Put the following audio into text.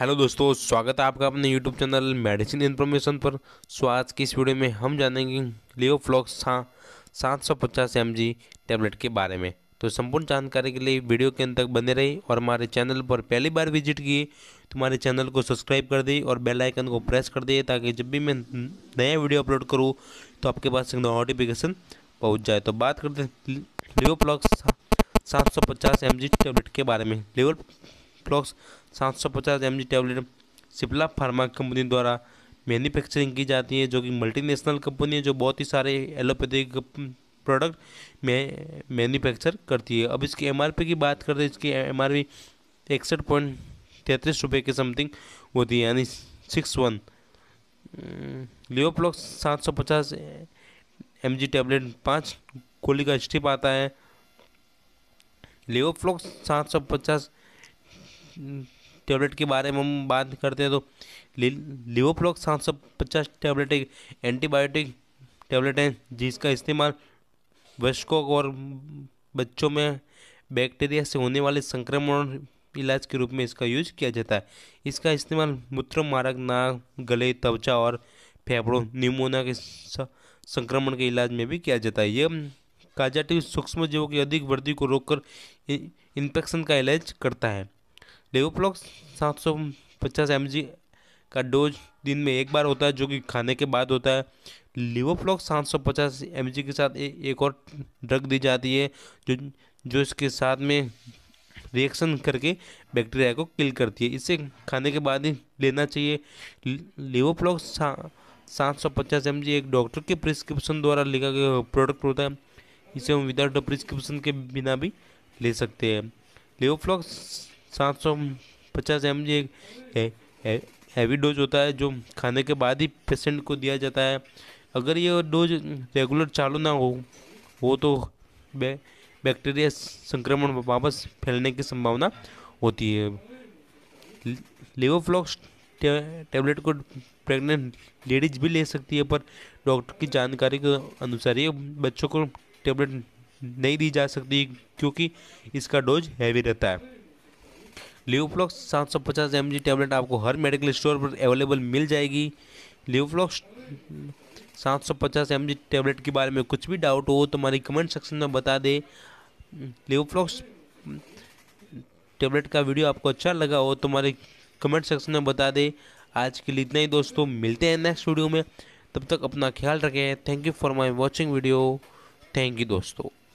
hello दोस्तों स्वागत है आपका अपने यूट्यूब चैनल मेडिसिन इन्फॉर्मेशन पर सो आज की इस वीडियो में हम जानेंगे लियोफ्लॉक्स हाँ सात सौ पचास एम जी टैबलेट के बारे में तो संपूर्ण जानकारी के लिए वीडियो के अंत तक बने रही और हमारे चैनल पर पहली बार विजिट किए तो हमारे चैनल को सब्सक्राइब कर दिए और बेलाइकन को प्रेस कर दिए ताकि जब भी मैं नया वीडियो अपलोड करूँ तो आपके पास नोटिफिकेशन पहुँच जाए तो बात करते हैं लियोफ्लॉक्स सात सौ पचास एम जी टैबलेट के बारे में लेवल सिप्लॉक्स सात सौ पचास M G tablet Cipla pharma company द्वारा मैन्युफैक्चरिंग की जाती है जो कि मल्टीनेशनल कंपनी है जो बहुत ही सारे एलोपैथिक प्रोडक्ट में मैन्युफैक्चर करती है अब इसकी एमआरपी की बात करते हैं इसकी एमआरपी इकसठ पॉइंट तैंतीस रुपये के समथिंग होती है यानी सिक्स वन लियोप्लॉक्स सात सौ पचास एम जी टेबलेट पाँच गोली का स्टिप आता है लियोप्लॉक्स सात सौ पचास टेबलेट के बारे में हम बात करते हैं तो लि, लिवोफ्लॉक सात सौ पचास टेबलेट एक एंटीबायोटिक टैबलेट है जिसका इस्तेमाल वयस्कों और बच्चों में बैक्टीरिया से होने वाले संक्रमण इलाज के रूप में इसका यूज किया जाता है इसका इस्तेमाल मूत्र मारक नाक गले त्वचा और फेफड़ों निमोनिया के संक्रमण के इलाज में भी किया जाता है यह काजाटिव सूक्ष्म जीवों की अधिक वृद्धि को रोककर इन्फेक्शन का इलाज करता है डेवोप्लॉक्स सात सौ पचास एम का डोज दिन में एक बार होता है जो कि खाने के बाद होता है लिवोफ्लॉक्स सात सौ पचास एम के साथ ए, एक और ड्रग दी जाती है जो जो इसके साथ में रिएक्शन करके बैक्टीरिया को किल करती है इसे खाने के बाद ही लेना चाहिए लिवोफ्लॉक्स सात सौ पचास एम एक डॉक्टर के प्रिस्क्रिप्शन द्वारा लिखा गया प्रोडक्ट होता है इसे हम विदाउट प्रिस्क्रिप्शन के बिना भी ले सकते हैं लिवोफ्लॉक्स सात सौ पचास एम जी एक हैवी डोज होता है जो खाने के बाद ही पेशेंट को दिया जाता है अगर ये डोज रेगुलर चालू ना हो वो तो बे, बैक्टीरिया संक्रमण वापस फैलने की संभावना होती है लिवोफ्लॉक्स टेबलेट को प्रेग्नेंट लेडीज भी ले सकती है पर डॉक्टर की जानकारी के अनुसार ये बच्चों को टेबलेट नहीं दी जा सकती क्योंकि इसका डोज हैवी रहता है सात पचास एम जी टैबलेट आपको हर मेडिकल स्टोर पर अवेलेबल मिल जाएगी सात पचास एम जी टैबलेट के बारे में कुछ भी डाउट हो तो हमारी कमेंट सेक्शन में बता दें लिवोफ्लॉक्स टैबलेट का वीडियो आपको अच्छा लगा हो तो हमारे कमेंट सेक्शन में बता दें आज के लिए इतना ही दोस्तों मिलते हैं नेक्स्ट वीडियो में तब तक अपना ख्याल रखें thank you for my watching video thank you दोस्तों